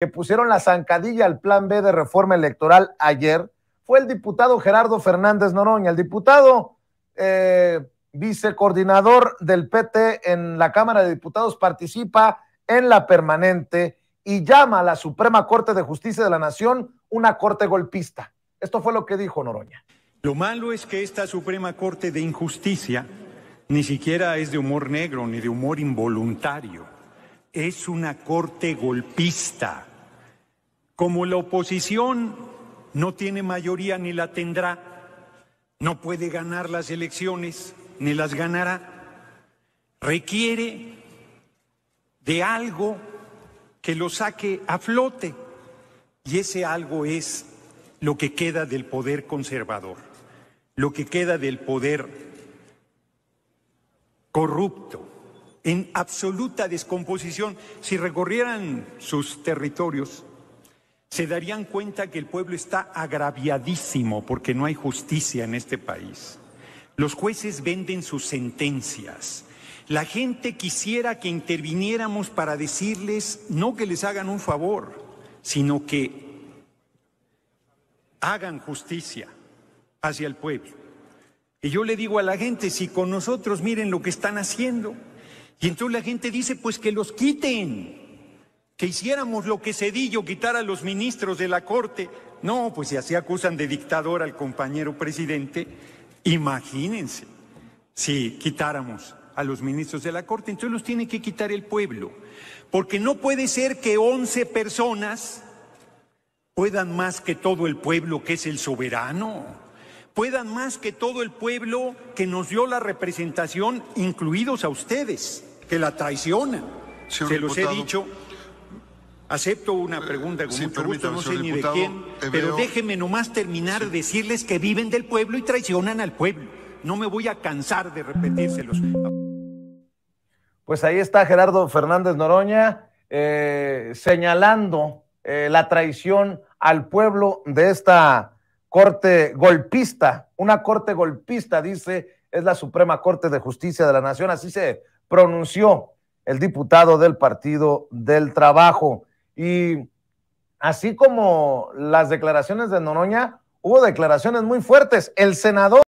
que pusieron la zancadilla al plan B de reforma electoral ayer fue el diputado Gerardo Fernández Noroña, el diputado eh, vicecoordinador del PT en la Cámara de Diputados, participa en la permanente y llama a la Suprema Corte de Justicia de la Nación una corte golpista. Esto fue lo que dijo Noroña. Lo malo es que esta Suprema Corte de Injusticia ni siquiera es de humor negro ni de humor involuntario. Es una corte golpista como la oposición no tiene mayoría ni la tendrá, no puede ganar las elecciones ni las ganará, requiere de algo que lo saque a flote y ese algo es lo que queda del poder conservador, lo que queda del poder corrupto, en absoluta descomposición. Si recorrieran sus territorios, se darían cuenta que el pueblo está agraviadísimo porque no hay justicia en este país. Los jueces venden sus sentencias. La gente quisiera que interviniéramos para decirles no que les hagan un favor, sino que hagan justicia hacia el pueblo. Y yo le digo a la gente, si con nosotros miren lo que están haciendo, y entonces la gente dice, pues que los quiten que hiciéramos lo que Cedillo quitar a los ministros de la Corte. No, pues si así acusan de dictador al compañero presidente, imagínense si quitáramos a los ministros de la Corte, entonces los tiene que quitar el pueblo, porque no puede ser que 11 personas puedan más que todo el pueblo que es el soberano, puedan más que todo el pueblo que nos dio la representación, incluidos a ustedes, que la traicionan. Se los he dicho. Acepto una eh, pregunta con mucho gusto, no sé ni de quién, pero déjeme nomás terminar de decirles que viven del pueblo y traicionan al pueblo. No me voy a cansar de repetírselos. Pues ahí está Gerardo Fernández Noroña eh, señalando eh, la traición al pueblo de esta corte golpista. Una corte golpista, dice, es la Suprema Corte de Justicia de la Nación. Así se pronunció el diputado del Partido del Trabajo. Y así como las declaraciones de Noroña, hubo declaraciones muy fuertes. El senador